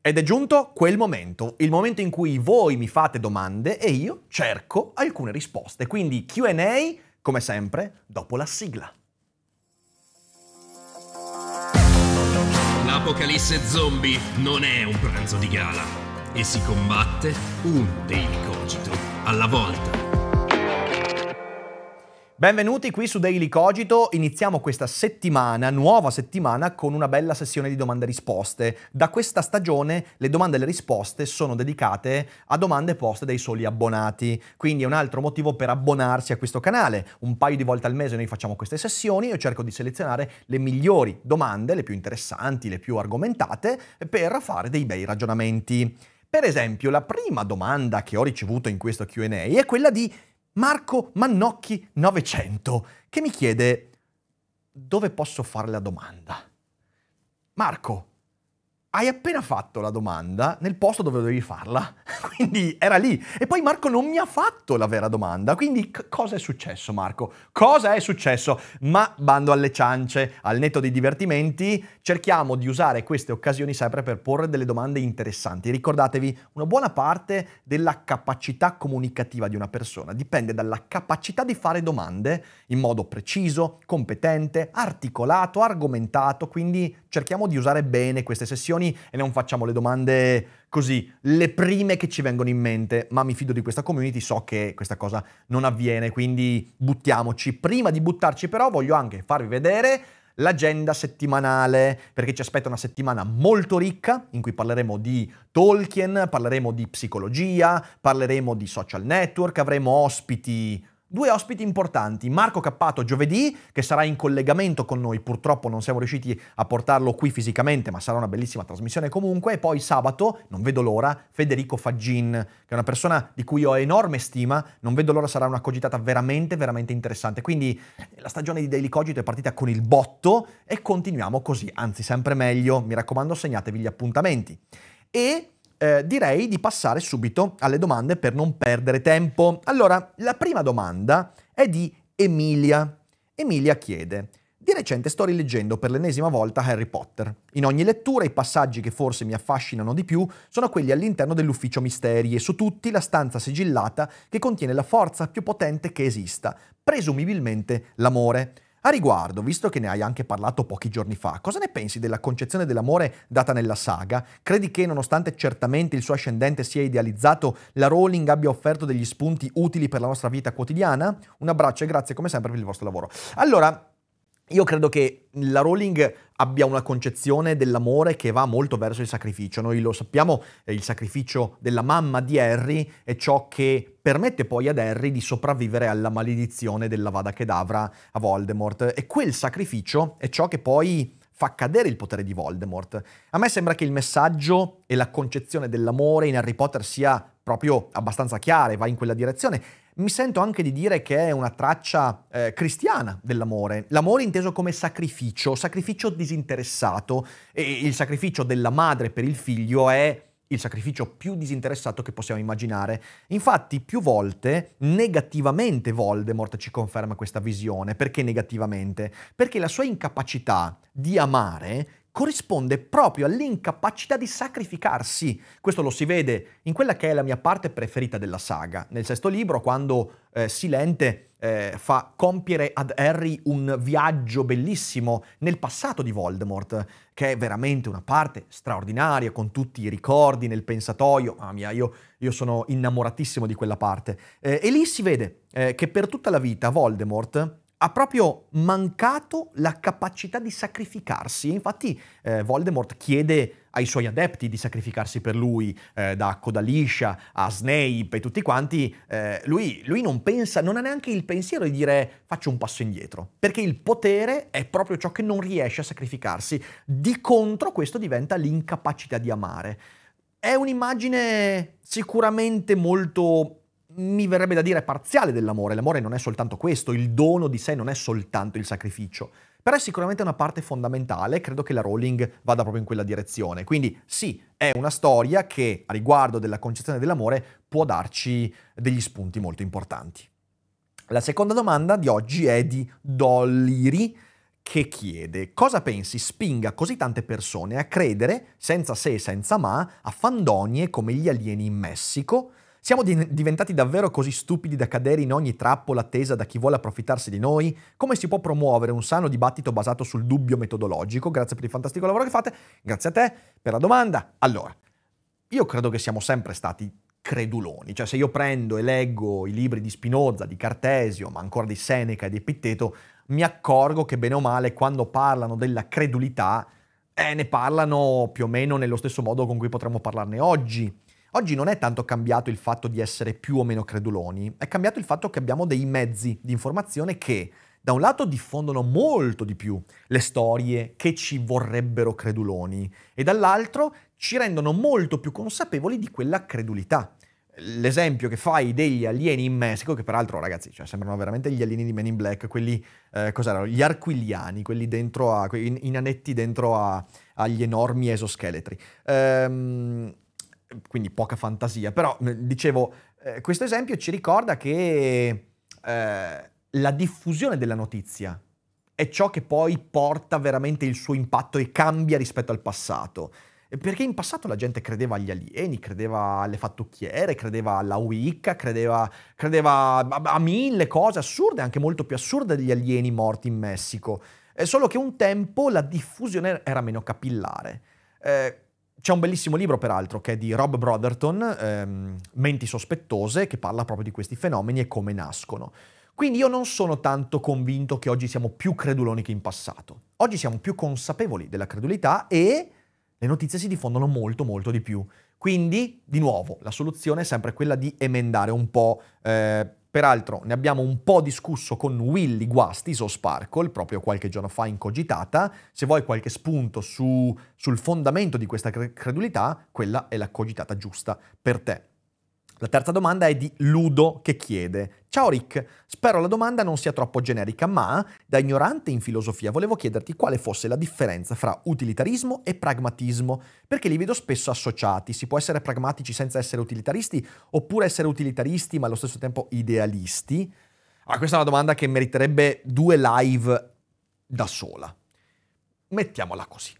Ed è giunto quel momento, il momento in cui voi mi fate domande e io cerco alcune risposte. Quindi QA, come sempre, dopo la sigla. L'apocalisse zombie non è un pranzo di gala e si combatte un dei cogito alla volta. Benvenuti qui su Daily Cogito, iniziamo questa settimana, nuova settimana, con una bella sessione di domande e risposte. Da questa stagione le domande e le risposte sono dedicate a domande poste dai soli abbonati, quindi è un altro motivo per abbonarsi a questo canale. Un paio di volte al mese noi facciamo queste sessioni, io cerco di selezionare le migliori domande, le più interessanti, le più argomentate, per fare dei bei ragionamenti. Per esempio, la prima domanda che ho ricevuto in questo QA è quella di Marco Mannocchi 900, che mi chiede dove posso fare la domanda. Marco, hai appena fatto la domanda nel posto dove dovevi farla, quindi era lì. E poi Marco non mi ha fatto la vera domanda, quindi c- cosa è successo Marco? Cosa è successo? Ma bando alle ciance, al netto dei divertimenti, cerchiamo di usare queste occasioni sempre per porre delle domande interessanti. Ricordatevi, una buona parte della capacità comunicativa di una persona dipende dalla capacità di fare domande in modo preciso, competente, articolato, argomentato, quindi cerchiamo di usare bene queste sessioni informazioni e non facciamo le domande così, le prime che ci vengono in mente, ma mi fido di questa community, so che questa cosa non avviene, quindi buttiamoci. Prima di buttarci però voglio anche farvi vedere l'agenda settimanale, perché ci aspetta una settimana molto ricca in cui parleremo di Tolkien, parleremo di psicologia, parleremo di social network, avremo ospiti Due ospiti importanti, Marco Cappato giovedì, che sarà in collegamento con noi, purtroppo non siamo riusciti a portarlo qui fisicamente, ma sarà una bellissima trasmissione comunque, e poi sabato, non vedo l'ora, Federico Faggin, che è una persona di cui ho enorme stima, non vedo l'ora, sarà una cogitata veramente, veramente interessante. Quindi eh, la stagione di Daily Cogito è partita con il botto e continuiamo così, anzi sempre meglio, mi raccomando segnatevi gli appuntamenti. E eh, direi di passare subito alle domande per non perdere tempo. Allora, la prima domanda è di Emilia. Emilia chiede, di recente sto rileggendo per l'ennesima volta Harry Potter. In ogni lettura i passaggi che forse mi affascinano di più sono quelli all'interno dell'ufficio misteri e su tutti la stanza sigillata che contiene la forza più potente che esista, presumibilmente l'amore. A riguardo, visto che ne hai anche parlato pochi giorni fa, cosa ne pensi della concezione dell'amore data nella saga? Credi che, nonostante certamente il suo ascendente sia idealizzato, la Rowling abbia offerto degli spunti utili per la nostra vita quotidiana? Un abbraccio e grazie come sempre per il vostro lavoro. Allora, io credo che la Rowling abbia una concezione dell'amore che va molto verso il sacrificio. Noi lo sappiamo, eh, il sacrificio della mamma di Harry è ciò che permette poi ad Harry di sopravvivere alla maledizione della Vada Kedavra a Voldemort. E quel sacrificio è ciò che poi fa cadere il potere di Voldemort. A me sembra che il messaggio e la concezione dell'amore in Harry Potter sia proprio abbastanza chiare, va in quella direzione mi sento anche di dire che è una traccia eh, cristiana dell'amore. L'amore inteso come sacrificio, sacrificio disinteressato e il sacrificio della madre per il figlio è il sacrificio più disinteressato che possiamo immaginare. Infatti, più volte, negativamente Voldemort ci conferma questa visione. Perché negativamente? Perché la sua incapacità di amare corrisponde proprio all'incapacità di sacrificarsi. Questo lo si vede in quella che è la mia parte preferita della saga, nel sesto libro, quando eh, Silente eh, fa compiere ad Harry un viaggio bellissimo nel passato di Voldemort, che è veramente una parte straordinaria, con tutti i ricordi nel pensatoio. Mamma mia, io, io sono innamoratissimo di quella parte. Eh, e lì si vede eh, che per tutta la vita Voldemort ha proprio mancato la capacità di sacrificarsi. Infatti eh, Voldemort chiede ai suoi adepti di sacrificarsi per lui, eh, da Codaliscia a Snape e tutti quanti, eh, lui, lui, non pensa, non ha neanche il pensiero di dire faccio un passo indietro, perché il potere è proprio ciò che non riesce a sacrificarsi. Di contro questo diventa l'incapacità di amare. È un'immagine sicuramente molto mi verrebbe da dire parziale dell'amore. L'amore non è soltanto questo, il dono di sé non è soltanto il sacrificio. Però è sicuramente una parte fondamentale, credo che la Rowling vada proprio in quella direzione. Quindi sì, è una storia che a riguardo della concezione dell'amore può darci degli spunti molto importanti. La seconda domanda di oggi è di Dolliri che chiede cosa pensi spinga così tante persone a credere, senza se e senza ma, a fandonie come gli alieni in Messico, siamo di- diventati davvero così stupidi da cadere in ogni trappola attesa da chi vuole approfittarsi di noi? Come si può promuovere un sano dibattito basato sul dubbio metodologico? Grazie per il fantastico lavoro che fate, grazie a te per la domanda. Allora, io credo che siamo sempre stati creduloni, cioè se io prendo e leggo i libri di Spinoza, di Cartesio, ma ancora di Seneca e di Epitteto, mi accorgo che bene o male quando parlano della credulità eh, ne parlano più o meno nello stesso modo con cui potremmo parlarne oggi. Oggi non è tanto cambiato il fatto di essere più o meno creduloni, è cambiato il fatto che abbiamo dei mezzi di informazione che da un lato diffondono molto di più le storie che ci vorrebbero creduloni e dall'altro ci rendono molto più consapevoli di quella credulità. L'esempio che fai degli alieni in Messico, che peraltro ragazzi cioè, sembrano veramente gli alieni di Men in Black, quelli, eh, cos'erano, gli arquilliani, quelli dentro a, in, in anetti dentro a, agli enormi esoscheletri. Ehm, quindi poca fantasia, però dicevo, eh, questo esempio ci ricorda che eh, la diffusione della notizia è ciò che poi porta veramente il suo impatto e cambia rispetto al passato. Perché in passato la gente credeva agli alieni, credeva alle fattucchiere, credeva alla Wicca, credeva, credeva a mille cose assurde, anche molto più assurde degli alieni morti in Messico. È solo che un tempo la diffusione era meno capillare. Eh, c'è un bellissimo libro, peraltro, che è di Rob Brotherton, ehm, Menti sospettose, che parla proprio di questi fenomeni e come nascono. Quindi io non sono tanto convinto che oggi siamo più creduloni che in passato. Oggi siamo più consapevoli della credulità e le notizie si diffondono molto molto di più. Quindi, di nuovo, la soluzione è sempre quella di emendare un po', eh, Peraltro ne abbiamo un po' discusso con Willy Guasti, so Sparkle, proprio qualche giorno fa in Cogitata. Se vuoi qualche spunto su, sul fondamento di questa credulità, quella è la Cogitata giusta per te. La terza domanda è di Ludo che chiede: Ciao Rick, spero la domanda non sia troppo generica, ma da ignorante in filosofia volevo chiederti quale fosse la differenza fra utilitarismo e pragmatismo, perché li vedo spesso associati. Si può essere pragmatici senza essere utilitaristi, oppure essere utilitaristi ma allo stesso tempo idealisti? Ah, questa è una domanda che meriterebbe due live da sola. Mettiamola così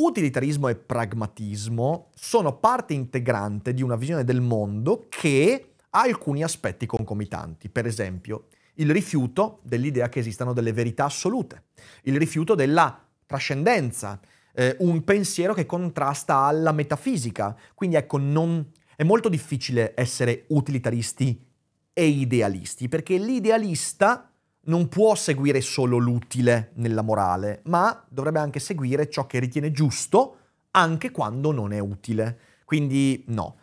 utilitarismo e pragmatismo sono parte integrante di una visione del mondo che ha alcuni aspetti concomitanti, per esempio il rifiuto dell'idea che esistano delle verità assolute, il rifiuto della trascendenza, eh, un pensiero che contrasta alla metafisica. Quindi ecco, non, è molto difficile essere utilitaristi e idealisti, perché l'idealista non può seguire solo l'utile nella morale, ma dovrebbe anche seguire ciò che ritiene giusto anche quando non è utile. Quindi no.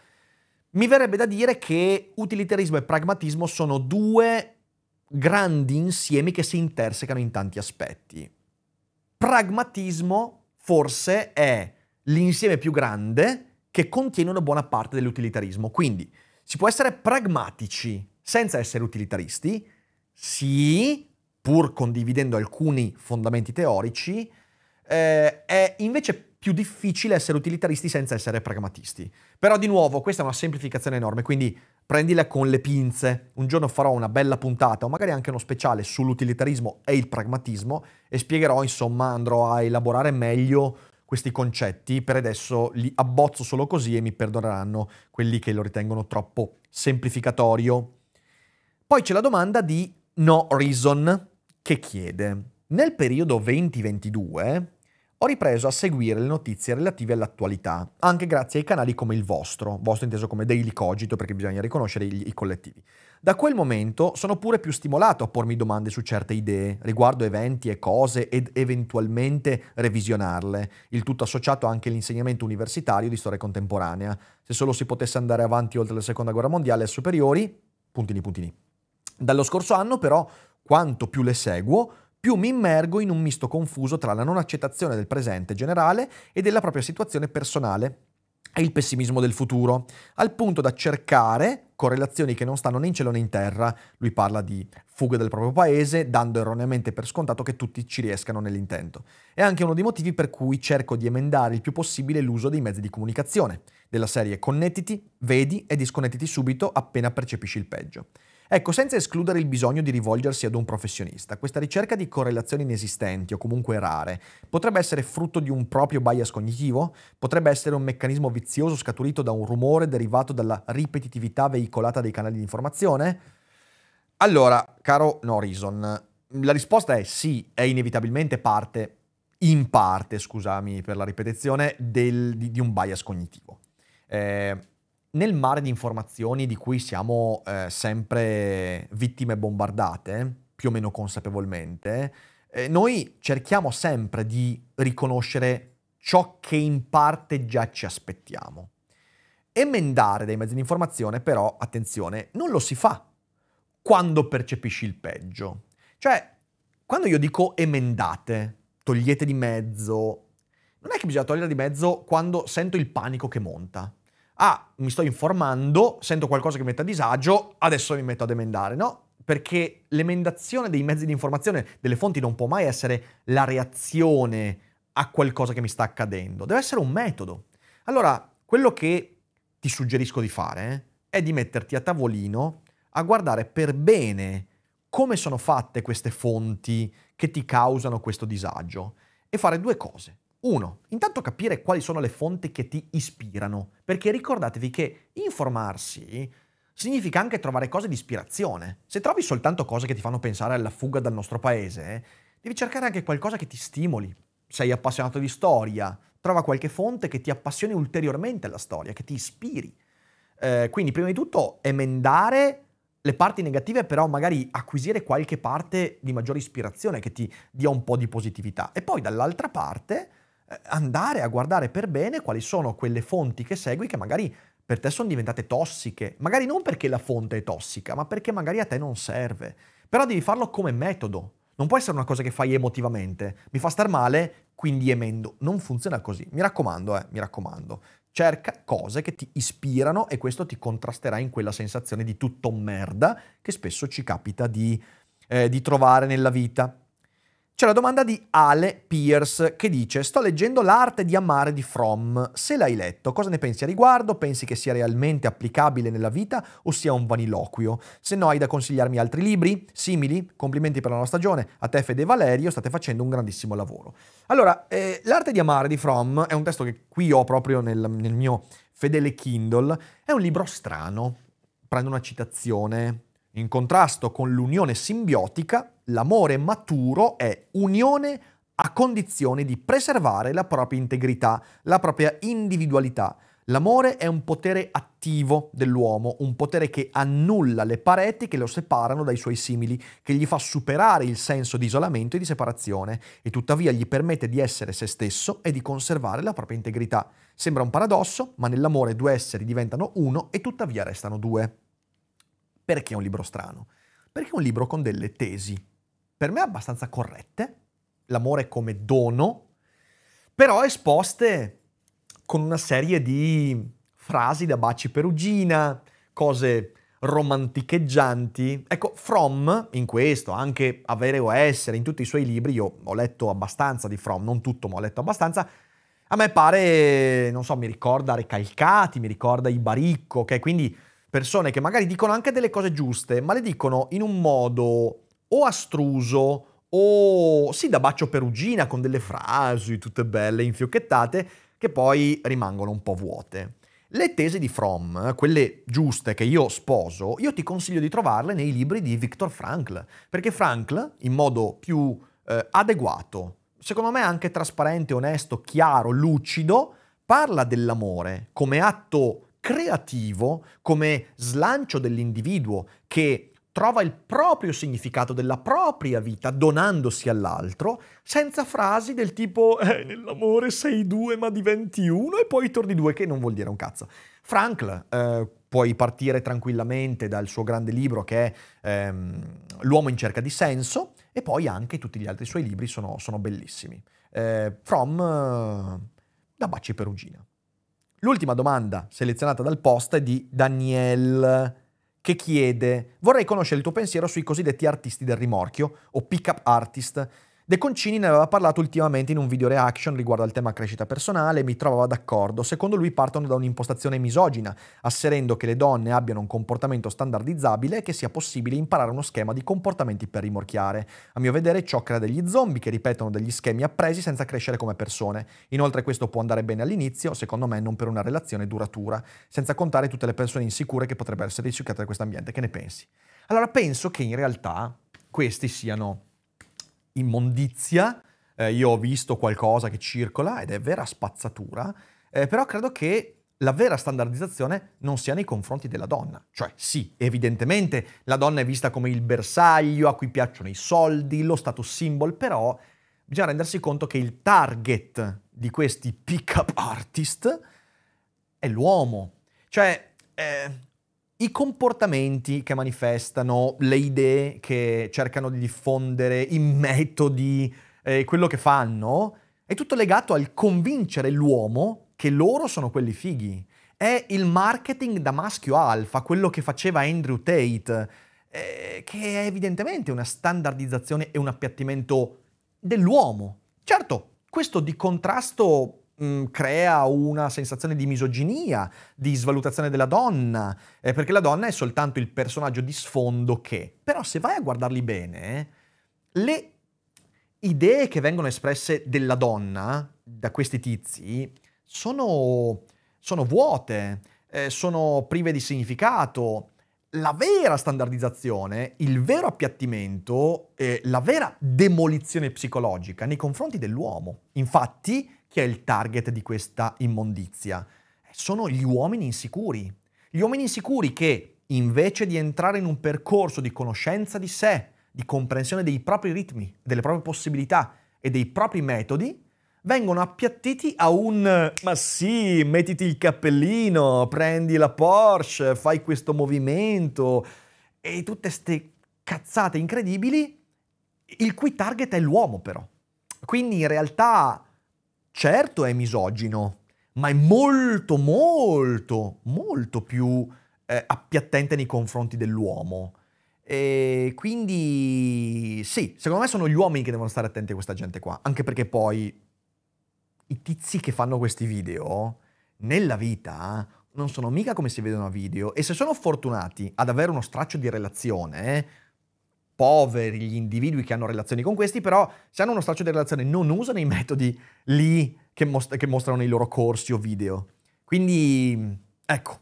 Mi verrebbe da dire che utilitarismo e pragmatismo sono due grandi insiemi che si intersecano in tanti aspetti. Pragmatismo forse è l'insieme più grande che contiene una buona parte dell'utilitarismo. Quindi si può essere pragmatici senza essere utilitaristi, sì, pur condividendo alcuni fondamenti teorici, eh, è invece più difficile essere utilitaristi senza essere pragmatisti. Però di nuovo, questa è una semplificazione enorme, quindi prendila con le pinze. Un giorno farò una bella puntata o magari anche uno speciale sull'utilitarismo e il pragmatismo e spiegherò, insomma, andrò a elaborare meglio questi concetti. Per adesso li abbozzo solo così e mi perdoneranno quelli che lo ritengono troppo semplificatorio. Poi c'è la domanda di No Reason che chiede nel periodo 2022 ho ripreso a seguire le notizie relative all'attualità, anche grazie ai canali come il vostro, vostro inteso come Daily Cogito perché bisogna riconoscere i, collettivi. Da quel momento sono pure più stimolato a pormi domande su certe idee riguardo eventi e cose ed eventualmente revisionarle, il tutto associato anche all'insegnamento universitario di storia contemporanea. Se solo si potesse andare avanti oltre la seconda guerra mondiale e superiori, puntini puntini. Dallo scorso anno però, quanto più le seguo, più mi immergo in un misto confuso tra la non accettazione del presente generale e della propria situazione personale e il pessimismo del futuro, al punto da cercare correlazioni che non stanno né in cielo né in terra. Lui parla di fuga del proprio paese, dando erroneamente per scontato che tutti ci riescano nell'intento. È anche uno dei motivi per cui cerco di emendare il più possibile l'uso dei mezzi di comunicazione, della serie connettiti, vedi e disconnettiti subito appena percepisci il peggio. Ecco, senza escludere il bisogno di rivolgersi ad un professionista, questa ricerca di correlazioni inesistenti o comunque rare potrebbe essere frutto di un proprio bias cognitivo? Potrebbe essere un meccanismo vizioso scaturito da un rumore derivato dalla ripetitività veicolata dai canali di informazione? Allora, caro Norison, la risposta è sì, è inevitabilmente parte, in parte, scusami per la ripetizione, del, di, di, un bias cognitivo. Eh, nel mare di informazioni di cui siamo eh, sempre vittime bombardate, più o meno consapevolmente, eh, noi cerchiamo sempre di riconoscere ciò che in parte già ci aspettiamo. Emendare dei mezzi di informazione, però, attenzione, non lo si fa quando percepisci il peggio. Cioè, quando io dico emendate, togliete di mezzo, non è che bisogna togliere di mezzo quando sento il panico che monta ah, mi sto informando, sento qualcosa che mi mette a disagio, adesso mi metto ad emendare, no? Perché l'emendazione dei mezzi di informazione, delle fonti, non può mai essere la reazione a qualcosa che mi sta accadendo, deve essere un metodo. Allora, quello che ti suggerisco di fare eh, è di metterti a tavolino a guardare per bene come sono fatte queste fonti che ti causano questo disagio e fare due cose. 1. Intanto capire quali sono le fonti che ti ispirano, perché ricordatevi che informarsi significa anche trovare cose di ispirazione. Se trovi soltanto cose che ti fanno pensare alla fuga dal nostro paese, devi cercare anche qualcosa che ti stimoli. Sei appassionato di storia, trova qualche fonte che ti appassioni ulteriormente alla storia, che ti ispiri. Eh, quindi prima di tutto emendare le parti negative, però magari acquisire qualche parte di maggiore ispirazione che ti dia un po' di positività. E poi dall'altra parte eh, andare a guardare per bene quali sono quelle fonti che segui che magari per te sono diventate tossiche, magari non perché la fonte è tossica, ma perché magari a te non serve. Però devi farlo come metodo. Non può essere una cosa che fai emotivamente. Mi fa star male, quindi emendo. Non funziona così. Mi raccomando, eh, mi raccomando. Cerca cose che ti ispirano e questo ti contrasterà in quella sensazione di tutto merda che spesso ci capita di, eh, di trovare nella vita. C'è la domanda di Ale Pierce che dice sto leggendo l'arte di amare di From. se l'hai letto cosa ne pensi a riguardo? Pensi che sia realmente applicabile nella vita o sia un vaniloquio? Se no hai da consigliarmi altri libri simili? Complimenti per la nuova stagione, a te Fede e Valerio state facendo un grandissimo lavoro. Allora, eh, l'arte di amare di From è un testo che qui ho proprio nel, nel mio fedele Kindle, è un libro strano, prendo una citazione in contrasto con l'unione simbiotica, l'amore maturo è unione a condizione di preservare la propria integrità, la propria individualità. L'amore è un potere attivo dell'uomo, un potere che annulla le pareti che lo separano dai suoi simili, che gli fa superare il senso di isolamento e di separazione e tuttavia gli permette di essere se stesso e di conservare la propria integrità. Sembra un paradosso, ma nell'amore due esseri diventano uno e tuttavia restano due. Perché è un libro strano? Perché è un libro con delle tesi, per me abbastanza corrette, l'amore come dono, però esposte con una serie di frasi da baci perugina, cose romanticheggianti. Ecco, From, in questo, anche Avere o Essere, in tutti i suoi libri, io ho letto abbastanza di From, non tutto, ma ho letto abbastanza, a me pare, non so, mi ricorda Recalcati, mi ricorda Ibaricco, ok? Quindi persone che magari dicono anche delle cose giuste, ma le dicono in un modo o astruso o sì da bacio perugina con delle frasi tutte belle, infiocchettate, che poi rimangono un po' vuote. Le tesi di Fromm, quelle giuste che io sposo, io ti consiglio di trovarle nei libri di Viktor Frankl, perché Frankl, in modo più eh, adeguato, secondo me anche trasparente, onesto, chiaro, lucido, parla dell'amore come atto creativo, come slancio dell'individuo che trova il proprio significato della propria vita donandosi all'altro, senza frasi del tipo eh, nell'amore sei due ma diventi uno e poi torni due, che non vuol dire un cazzo. Frankl, eh, puoi partire tranquillamente dal suo grande libro che è ehm, L'uomo in cerca di senso e poi anche tutti gli altri suoi libri sono, sono bellissimi. Eh, from eh, da Baci Perugina. L'ultima domanda selezionata dal post è di Daniel che chiede vorrei conoscere il tuo pensiero sui cosiddetti artisti del rimorchio o pick-up artist De Concini ne aveva parlato ultimamente in un video reaction riguardo al tema crescita personale e mi trovava d'accordo. Secondo lui partono da un'impostazione misogina, asserendo che le donne abbiano un comportamento standardizzabile e che sia possibile imparare uno schema di comportamenti per rimorchiare. A mio vedere ciò crea degli zombie che ripetono degli schemi appresi senza crescere come persone. Inoltre questo può andare bene all'inizio, secondo me non per una relazione duratura, senza contare tutte le persone insicure che potrebbero essere risucchiate da questo ambiente. Che ne pensi? Allora penso che in realtà questi siano immondizia, eh, io ho visto qualcosa che circola ed è vera spazzatura, eh, però credo che la vera standardizzazione non sia nei confronti della donna. Cioè, sì, evidentemente la donna è vista come il bersaglio a cui piacciono i soldi, lo status symbol, però bisogna rendersi conto che il target di questi pick-up artist è l'uomo. Cioè, eh, i comportamenti che manifestano, le idee che cercano di diffondere, i metodi, eh, quello che fanno, è tutto legato al convincere l'uomo che loro sono quelli fighi. È il marketing da maschio alfa, quello che faceva Andrew Tate, eh, che è evidentemente una standardizzazione e un appiattimento dell'uomo. Certo, questo di contrasto mh, mm, crea una sensazione di misoginia, di svalutazione della donna, eh, perché la donna è soltanto il personaggio di sfondo che... Però se vai a guardarli bene, le idee che vengono espresse della donna da questi tizi sono, sono vuote, eh, sono prive di significato, la vera standardizzazione, il vero appiattimento, eh, la vera demolizione psicologica nei confronti dell'uomo. Infatti, chi è il target di questa immondizia? Sono gli uomini insicuri. Gli uomini insicuri che, invece di entrare in un percorso di conoscenza di sé, di comprensione dei propri ritmi, delle proprie possibilità e dei propri metodi, vengono appiattiti a un ma sì, mettiti il cappellino, prendi la Porsche, fai questo movimento e tutte ste cazzate incredibili, il cui target è l'uomo però. Quindi in realtà certo è misogino, ma è molto, molto, molto più eh, appiattente nei confronti dell'uomo. E quindi sì, secondo me sono gli uomini che devono stare attenti a questa gente qua, anche perché poi i tizi che fanno questi video nella vita non sono mica come si vedono a video e se sono fortunati ad avere uno straccio di relazione, poveri gli individui che hanno relazioni con questi, però se hanno uno straccio di relazione non usano i metodi lì che, most- che mostrano nei loro corsi o video. Quindi, ecco,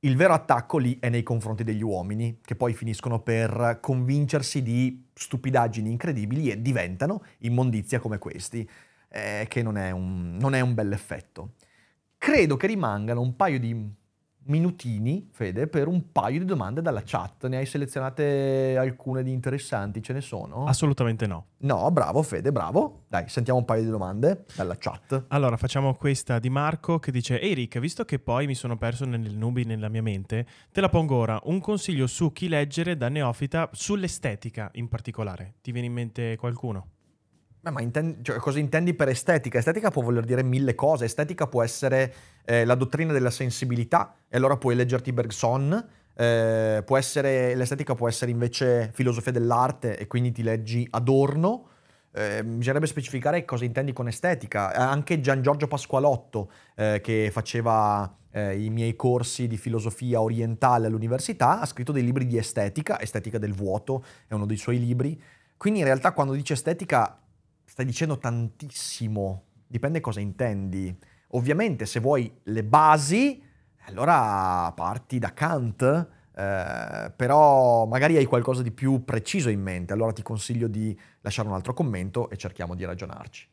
il vero attacco lì è nei confronti degli uomini, che poi finiscono per convincersi di stupidaggini incredibili e diventano immondizia come questi eh, che non è, un, non è un bel effetto. Credo che rimangano un paio di minutini, Fede, per un paio di domande dalla chat. Ne hai selezionate alcune di interessanti? Ce ne sono? Assolutamente no. No, bravo Fede, bravo. Dai, sentiamo un paio di domande dalla chat. Allora, facciamo questa di Marco che dice Eric, visto che poi mi sono perso nel nubi nella mia mente, te la pongo ora. Un consiglio su chi leggere da neofita sull'estetica in particolare. Ti viene in mente qualcuno? Beh, ma intendi, cioè, cosa intendi per estetica? Estetica può voler dire mille cose, estetica può essere eh, la dottrina della sensibilità, e allora puoi leggerti Bergson, eh, può essere, l'estetica può essere invece filosofia dell'arte e quindi ti leggi Adorno, eh, bisognerebbe specificare cosa intendi con estetica. Eh, anche Gian Giorgio Pasqualotto, eh, che faceva eh, i miei corsi di filosofia orientale all'università, ha scritto dei libri di estetica, Estetica del vuoto è uno dei suoi libri, quindi in realtà quando dice estetica stai dicendo tantissimo, dipende cosa intendi. Ovviamente se vuoi le basi, allora parti da Kant, eh, però magari hai qualcosa di più preciso in mente, allora ti consiglio di lasciare un altro commento e cerchiamo di ragionarci.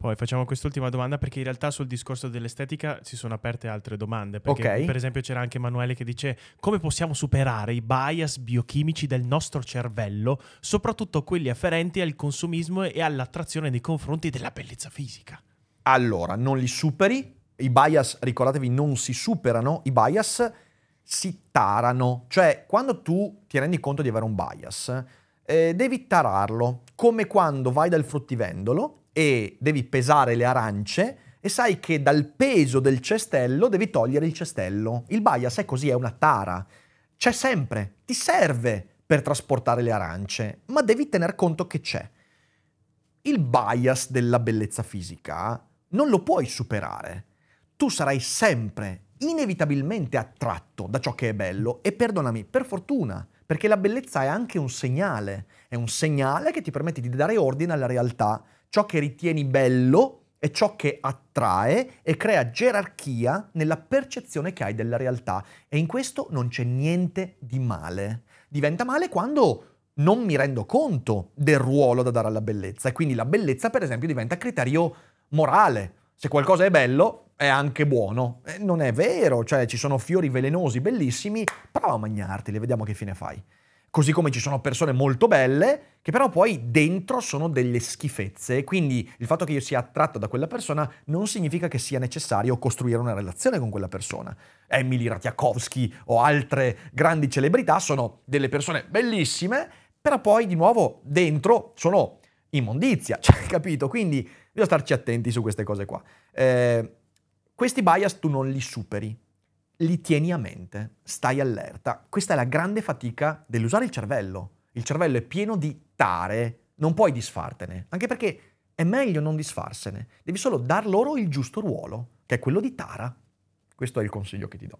Poi facciamo quest'ultima domanda perché in realtà sul discorso dell'estetica si sono aperte altre domande. Perché, okay. Per esempio c'era anche Emanuele che dice come possiamo superare i bias biochimici del nostro cervello, soprattutto quelli afferenti al consumismo e all'attrazione nei confronti della bellezza fisica. Allora, non li superi, i bias, ricordatevi, non si superano, i bias si tarano, cioè quando tu ti rendi conto di avere un bias, eh, devi tararlo, come quando vai dal fruttivendolo e devi pesare le arance e sai che dal peso del cestello devi togliere il cestello. Il bias è così, è una tara. C'è sempre, ti serve per trasportare le arance, ma devi tener conto che c'è. Il bias della bellezza fisica non lo puoi superare. Tu sarai sempre, inevitabilmente attratto da ciò che è bello e perdonami, per fortuna, perché la bellezza è anche un segnale, è un segnale che ti permette di dare ordine alla realtà ciò che ritieni bello è ciò che attrae e crea gerarchia nella percezione che hai della realtà. E in questo non c'è niente di male. Diventa male quando non mi rendo conto del ruolo da dare alla bellezza. E quindi la bellezza, per esempio, diventa criterio morale. Se qualcosa è bello, è anche buono. E non è vero, cioè ci sono fiori velenosi bellissimi, prova a mangiarteli, vediamo che fine fai. Così come ci sono persone molto belle che però poi dentro sono delle schifezze. Quindi il fatto che io sia attratto da quella persona non significa che sia necessario costruire una relazione con quella persona. Emily Ratiakovsky o altre grandi celebrità sono delle persone bellissime, però poi di nuovo dentro sono immondizia, cioè, capito? Quindi devo starci attenti su queste cose qua. Eh, questi bias tu non li superi, li tieni a mente, stai allerta. Questa è la grande fatica dell'usare il cervello. Il cervello è pieno di tare, non puoi disfartene, anche perché è meglio non disfarsene, devi solo dar loro il giusto ruolo, che è quello di tara. Questo è il consiglio che ti do.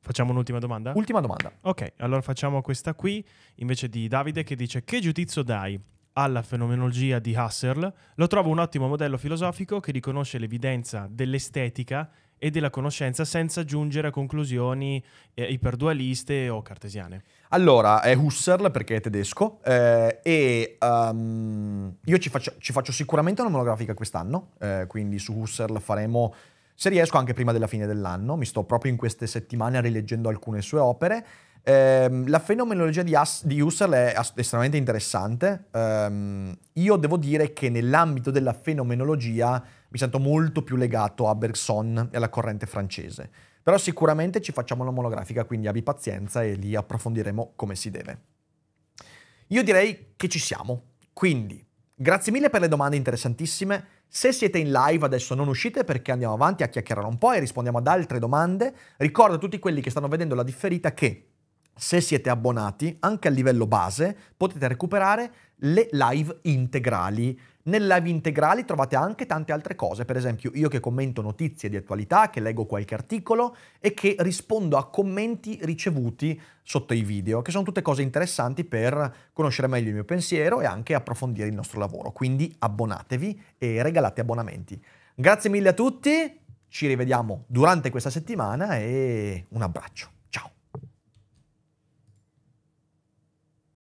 Facciamo un'ultima domanda? Ultima domanda. Ok, allora facciamo questa qui, invece di Davide che dice che giudizio dai alla fenomenologia di Husserl? Lo trovo un ottimo modello filosofico che riconosce l'evidenza dell'estetica e della conoscenza senza giungere a conclusioni eh, iperdualiste o cartesiane? Allora, è Husserl perché è tedesco eh, e um, io ci faccio, ci faccio, sicuramente una monografica quest'anno, eh, quindi su Husserl faremo, se riesco, anche prima della fine dell'anno, mi sto proprio in queste settimane rileggendo alcune sue opere. Ehm, la fenomenologia di, As- di Husserl è estremamente interessante, ehm, io devo dire che nell'ambito della fenomenologia mi sento molto più legato a Bergson e alla corrente francese. Però sicuramente ci facciamo una monografica, quindi abbi pazienza e li approfondiremo come si deve. Io direi che ci siamo. Quindi, grazie mille per le domande interessantissime. Se siete in live adesso non uscite perché andiamo avanti a chiacchierare un po' e rispondiamo ad altre domande. Ricordo a tutti quelli che stanno vedendo la differita che se siete abbonati, anche a livello base, potete recuperare le live integrali nel live integrali trovate anche tante altre cose, per esempio io che commento notizie di attualità, che leggo qualche articolo e che rispondo a commenti ricevuti sotto i video, che sono tutte cose interessanti per conoscere meglio il mio pensiero e anche approfondire il nostro lavoro. Quindi abbonatevi e regalate abbonamenti. Grazie mille a tutti, ci rivediamo durante questa settimana e un abbraccio.